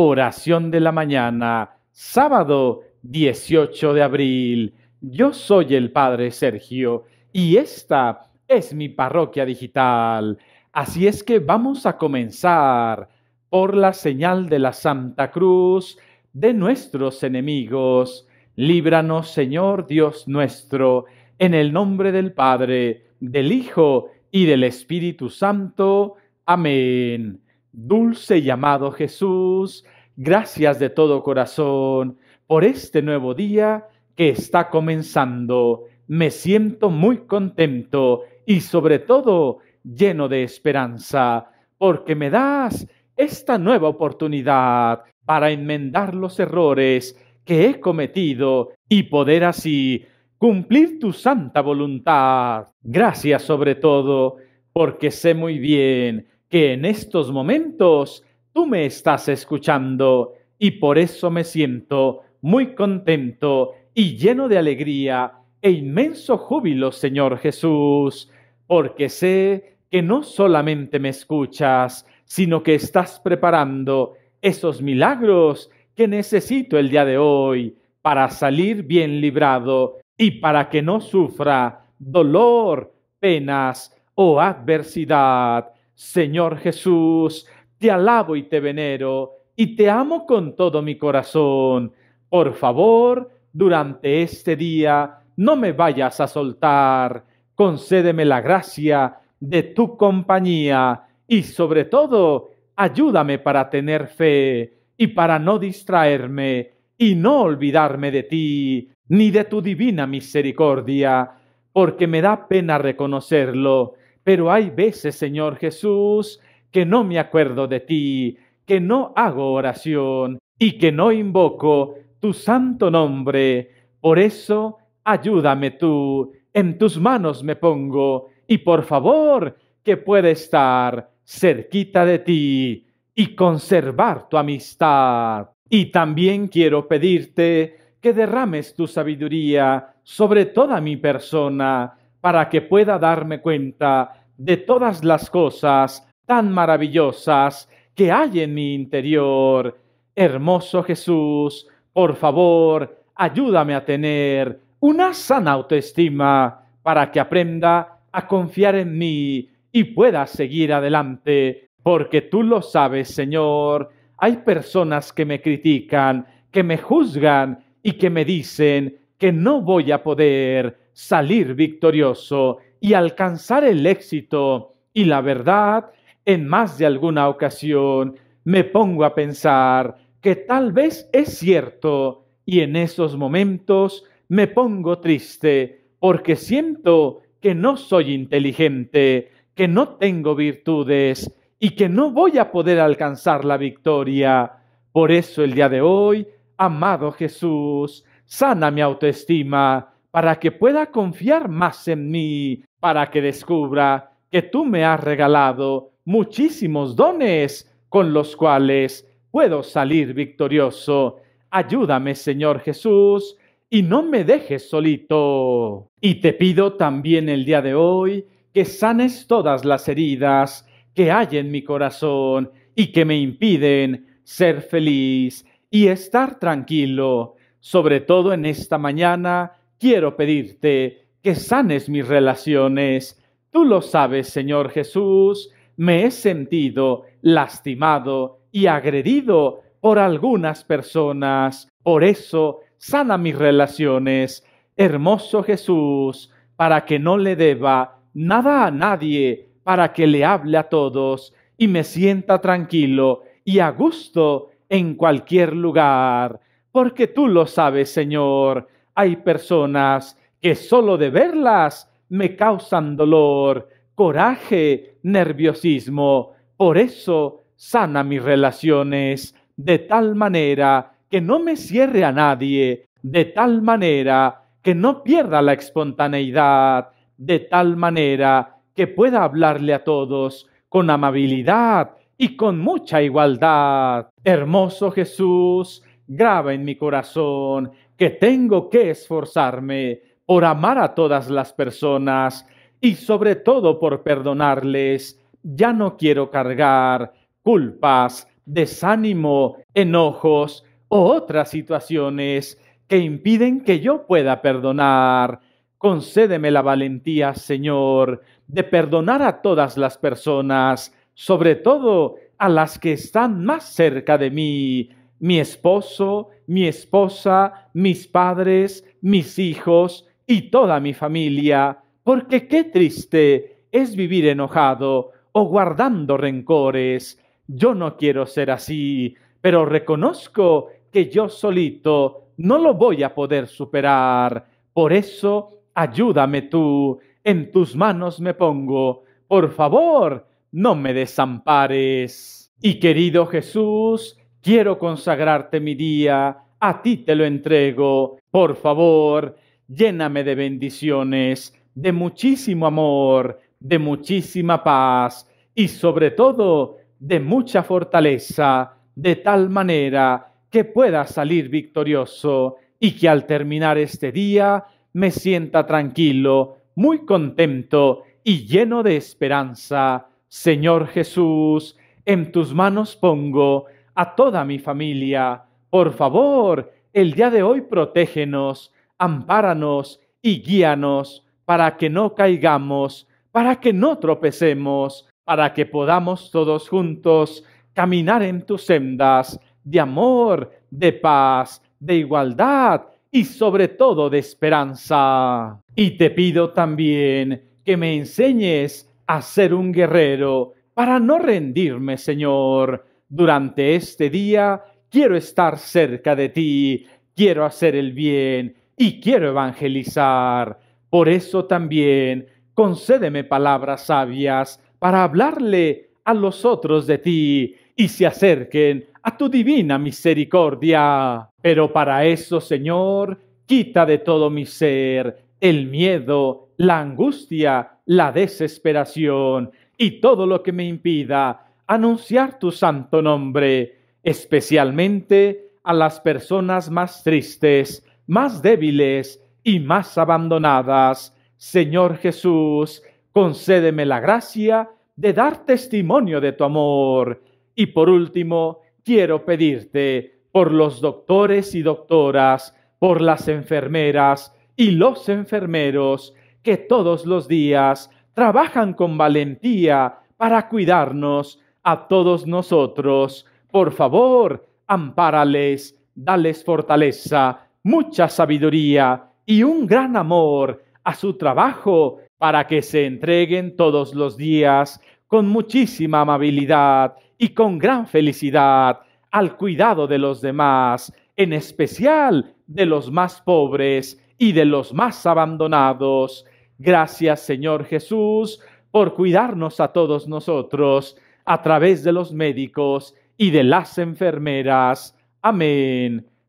Oración de la mañana, sábado 18 de abril. Yo soy el Padre Sergio y esta es mi parroquia digital. Así es que vamos a comenzar por la señal de la Santa Cruz de nuestros enemigos. Líbranos, Señor Dios nuestro, en el nombre del Padre, del Hijo y del Espíritu Santo. Amén. Dulce llamado Jesús, gracias de todo corazón por este nuevo día que está comenzando. Me siento muy contento y sobre todo lleno de esperanza, porque me das esta nueva oportunidad para enmendar los errores que he cometido y poder así cumplir tu santa voluntad. Gracias sobre todo, porque sé muy bien que en estos momentos tú me estás escuchando y por eso me siento muy contento y lleno de alegría e inmenso júbilo, Señor Jesús, porque sé que no solamente me escuchas, sino que estás preparando esos milagros que necesito el día de hoy para salir bien librado y para que no sufra dolor, penas o adversidad. Señor Jesús, te alabo y te venero y te amo con todo mi corazón. Por favor, durante este día, no me vayas a soltar. Concédeme la gracia de tu compañía y sobre todo, ayúdame para tener fe y para no distraerme y no olvidarme de ti ni de tu divina misericordia, porque me da pena reconocerlo pero hay veces, Señor Jesús, que no me acuerdo de ti, que no hago oración y que no invoco tu santo nombre. Por eso, ayúdame tú, en tus manos me pongo y por favor, que pueda estar cerquita de ti y conservar tu amistad. Y también quiero pedirte que derrames tu sabiduría sobre toda mi persona para que pueda darme cuenta de todas las cosas tan maravillosas que hay en mi interior. Hermoso Jesús, por favor, ayúdame a tener una sana autoestima para que aprenda a confiar en mí y pueda seguir adelante, porque tú lo sabes, Señor. Hay personas que me critican, que me juzgan y que me dicen que no voy a poder salir victorioso y alcanzar el éxito y la verdad, en más de alguna ocasión me pongo a pensar que tal vez es cierto y en esos momentos me pongo triste porque siento que no soy inteligente, que no tengo virtudes y que no voy a poder alcanzar la victoria. Por eso el día de hoy, amado Jesús, sana mi autoestima para que pueda confiar más en mí, para que descubra que tú me has regalado muchísimos dones con los cuales puedo salir victorioso. Ayúdame, Señor Jesús, y no me dejes solito. Y te pido también el día de hoy que sanes todas las heridas que hay en mi corazón y que me impiden ser feliz y estar tranquilo. Sobre todo en esta mañana, quiero pedirte sanes mis relaciones. Tú lo sabes, Señor Jesús, me he sentido lastimado y agredido por algunas personas. Por eso, sana mis relaciones, hermoso Jesús, para que no le deba nada a nadie, para que le hable a todos y me sienta tranquilo y a gusto en cualquier lugar. Porque tú lo sabes, Señor, hay personas que solo de verlas me causan dolor, coraje, nerviosismo. Por eso sana mis relaciones, de tal manera que no me cierre a nadie, de tal manera que no pierda la espontaneidad, de tal manera que pueda hablarle a todos con amabilidad y con mucha igualdad. Hermoso Jesús, graba en mi corazón que tengo que esforzarme por amar a todas las personas y sobre todo por perdonarles. Ya no quiero cargar culpas, desánimo, enojos o otras situaciones que impiden que yo pueda perdonar. Concédeme la valentía, Señor, de perdonar a todas las personas, sobre todo a las que están más cerca de mí, mi esposo, mi esposa, mis padres, mis hijos, y toda mi familia, porque qué triste es vivir enojado o guardando rencores. Yo no quiero ser así, pero reconozco que yo solito no lo voy a poder superar. Por eso, ayúdame tú, en tus manos me pongo. Por favor, no me desampares. Y querido Jesús, quiero consagrarte mi día, a ti te lo entrego. Por favor, lléname de bendiciones, de muchísimo amor, de muchísima paz y sobre todo de mucha fortaleza, de tal manera que pueda salir victorioso y que al terminar este día me sienta tranquilo, muy contento y lleno de esperanza. Señor Jesús, en tus manos pongo a toda mi familia. Por favor, el día de hoy protégenos ampáranos y guíanos para que no caigamos, para que no tropecemos, para que podamos todos juntos caminar en tus sendas de amor, de paz, de igualdad y sobre todo de esperanza. Y te pido también que me enseñes a ser un guerrero para no rendirme, Señor. Durante este día quiero estar cerca de ti, quiero hacer el bien, y quiero evangelizar. Por eso también concédeme palabras sabias para hablarle a los otros de ti y se acerquen a tu divina misericordia. Pero para eso, Señor, quita de todo mi ser el miedo, la angustia, la desesperación y todo lo que me impida anunciar tu santo nombre, especialmente a las personas más tristes más débiles y más abandonadas. Señor Jesús, concédeme la gracia de dar testimonio de tu amor. Y por último, quiero pedirte por los doctores y doctoras, por las enfermeras y los enfermeros que todos los días trabajan con valentía para cuidarnos a todos nosotros. Por favor, ampárales, dales fortaleza, mucha sabiduría y un gran amor a su trabajo para que se entreguen todos los días con muchísima amabilidad y con gran felicidad al cuidado de los demás, en especial de los más pobres y de los más abandonados. Gracias Señor Jesús por cuidarnos a todos nosotros a través de los médicos y de las enfermeras. Amén.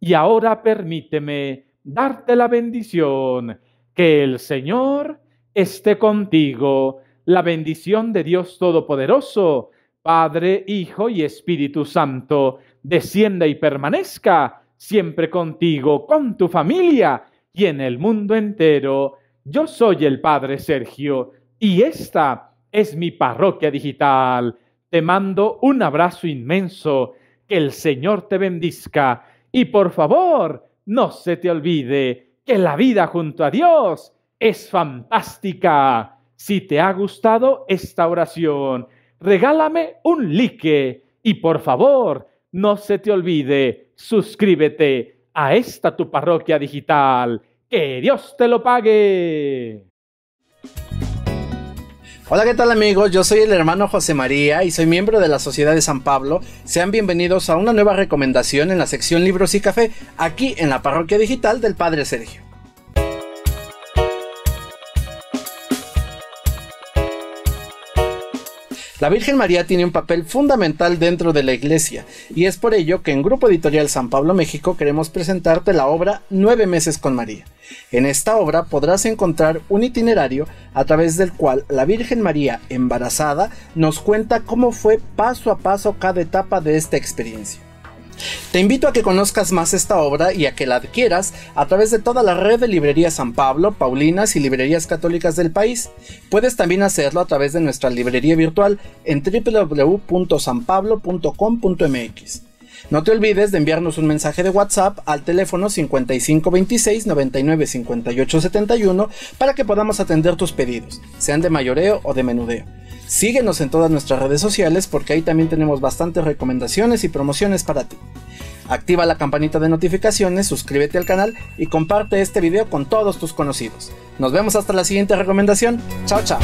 Y ahora permíteme darte la bendición. Que el Señor esté contigo. La bendición de Dios Todopoderoso, Padre, Hijo y Espíritu Santo, descienda y permanezca siempre contigo, con tu familia y en el mundo entero. Yo soy el Padre Sergio y esta es mi parroquia digital. Te mando un abrazo inmenso. Que el Señor te bendizca. Y por favor, no se te olvide que la vida junto a Dios es fantástica. Si te ha gustado esta oración, regálame un like y por favor, no se te olvide, suscríbete a esta tu parroquia digital. Que Dios te lo pague. Hola, ¿qué tal amigos? Yo soy el hermano José María y soy miembro de la Sociedad de San Pablo. Sean bienvenidos a una nueva recomendación en la sección Libros y Café, aquí en la Parroquia Digital del Padre Sergio. La Virgen María tiene un papel fundamental dentro de la Iglesia, y es por ello que en Grupo Editorial San Pablo México queremos presentarte la obra Nueve meses con María. En esta obra podrás encontrar un itinerario a través del cual la Virgen María embarazada nos cuenta cómo fue paso a paso cada etapa de esta experiencia. Te invito a que conozcas más esta obra y a que la adquieras a través de toda la red de librerías San Pablo, Paulinas y librerías católicas del país. Puedes también hacerlo a través de nuestra librería virtual en www.sanpablo.com.mx. No te olvides de enviarnos un mensaje de WhatsApp al teléfono 5526 99 para que podamos atender tus pedidos, sean de mayoreo o de menudeo. Síguenos en todas nuestras redes sociales porque ahí también tenemos bastantes recomendaciones y promociones para ti. Activa la campanita de notificaciones, suscríbete al canal y comparte este video con todos tus conocidos. Nos vemos hasta la siguiente recomendación. Chao, chao.